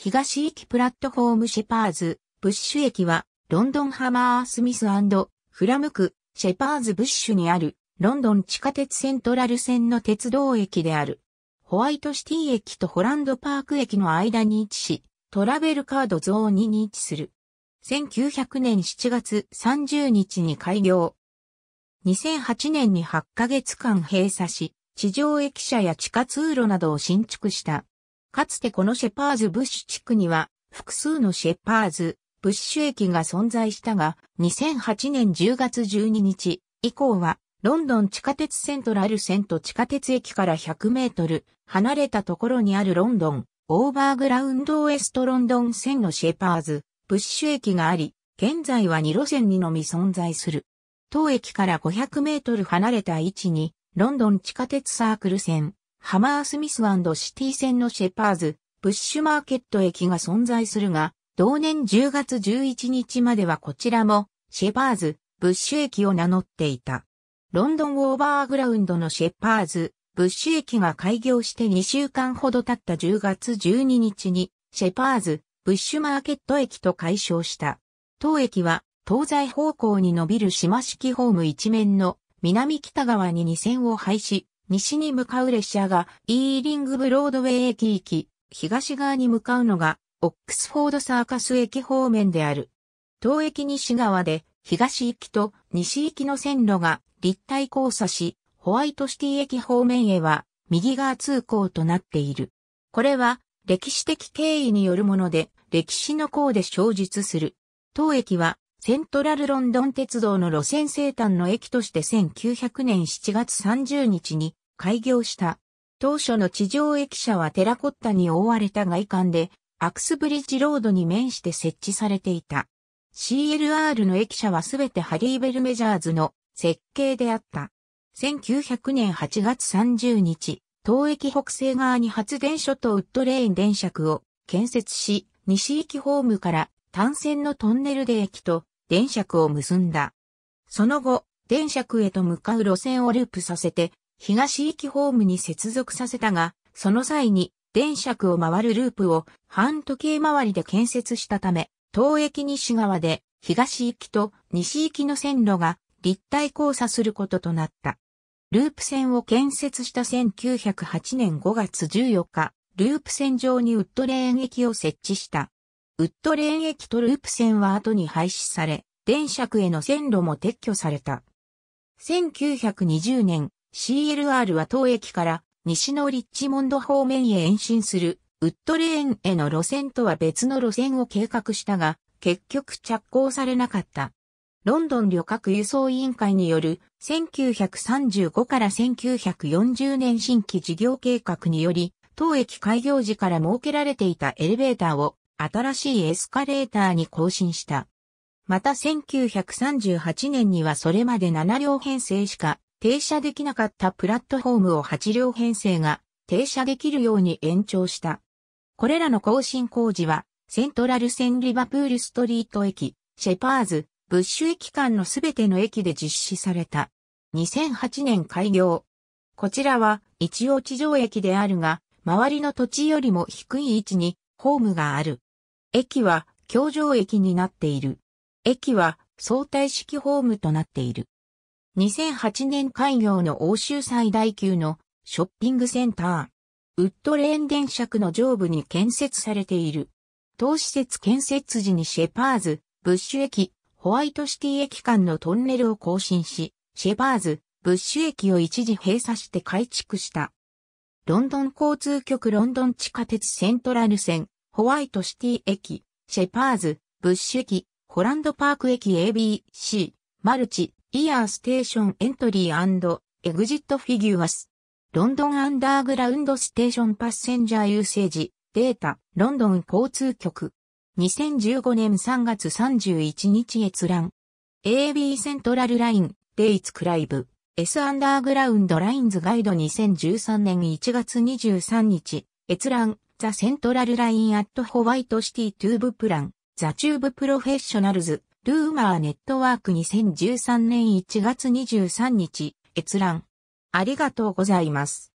東駅プラットフォームシェパーズ、ブッシュ駅は、ロンドンハマースミスフラム区、シェパーズブッシュにある、ロンドン地下鉄セントラル線の鉄道駅である。ホワイトシティ駅とホランドパーク駅の間に位置し、トラベルカードゾーンに位置する。1900年7月30日に開業。2008年に8ヶ月間閉鎖し、地上駅舎や地下通路などを新築した。かつてこのシェパーズ・ブッシュ地区には、複数のシェパーズ・ブッシュ駅が存在したが、2008年10月12日以降は、ロンドン地下鉄セントラル線と地下鉄駅から100メートル離れたところにあるロンドン、オーバーグラウンドウエストロンドン線のシェパーズ、ブッシュ駅があり、現在は2路線にのみ存在する。当駅から500メートル離れた位置に、ロンドン地下鉄サークル線、ハマースミスシティ線のシェパーズ、ブッシュマーケット駅が存在するが、同年10月11日まではこちらも、シェパーズ、ブッシュ駅を名乗っていた。ロンドンオーバーグラウンドのシェパーズ、ブッシュ駅が開業して2週間ほど経った10月12日に、シェパーズ、ブッシュマーケット駅と解消した。当駅は、東西方向に伸びる島式ホーム一面の南北側に2線を廃止、西に向かう列車がイーリングブロードウェイ駅行き、東側に向かうのがオックスフォードサーカス駅方面である。東駅西側で東行きと西行きの線路が立体交差し、ホワイトシティ駅方面へは右側通行となっている。これは歴史的経緯によるもので歴史の項で小述する。当駅はセントラルロンドン鉄道の路線生誕の駅として1900年7月30日に開業した。当初の地上駅舎はテラコッタに覆われた外観で、アクスブリッジロードに面して設置されていた。CLR の駅舎はすべてハリーベルメジャーズの設計であった。1900年8月30日、東駅北西側に発電所とウッドレーン電車区を建設し、西駅ホームから単線のトンネルで駅と電車区を結んだ。その後、電車区へと向かう路線をループさせて、東行きホームに接続させたが、その際に電車区を回るループを半時計回りで建設したため、東駅西側で東行きと西行きの線路が立体交差することとなった。ループ線を建設した1908年5月14日、ループ線上にウッドレーン駅を設置した。ウッドレーン駅トループ線は後に廃止され、電車区への線路も撤去された。1920年、CLR は当駅から西のリッチモンド方面へ延伸するウッドレーンへの路線とは別の路線を計画したが、結局着工されなかった。ロンドン旅客輸送委員会による1935から1940年新規事業計画により、当駅開業時から設けられていたエレベーターを新しいエスカレーターに更新した。また1938年にはそれまで7両編成しか停車できなかったプラットフォームを8両編成が停車できるように延長した。これらの更新工事は、セントラル線リバプールストリート駅、シェパーズ、ブッシュ駅間のすべての駅で実施された。2008年開業。こちらは一応地上駅であるが、周りの土地よりも低い位置にホームがある。駅は橋上駅になっている。駅は相対式ホームとなっている。2008年開業の欧州最大級のショッピングセンター。ウッドレーン電車区の上部に建設されている。当施設建設時にシェパーズ、ブッシュ駅、ホワイトシティ駅間のトンネルを更新し、シェパーズ、ブッシュ駅を一時閉鎖して改築した。ロンドン交通局ロンドン地下鉄セントラル線、ホワイトシティ駅、シェパーズ、ブッシュ駅、ホランドパーク駅 ABC、マルチ、イヤーステーションエントリーエグジットフィギュアス。ロンドンアンダーグラウンドステーションパッセンジャーユーセージ、データ、ロンドン交通局。2015年3月31日閲覧。AB セントラルライン、デイツクライブ、S アンダーグラウンドラインズガイド2013年1月23日、閲覧、ザ・セントラル・ライン・アット・ホワイト・シティ・トゥーブ・プラン、ザ・チューブ・プロフェッショナルズ、ルーマー・ネットワーク2013年1月23日、閲覧。ありがとうございます。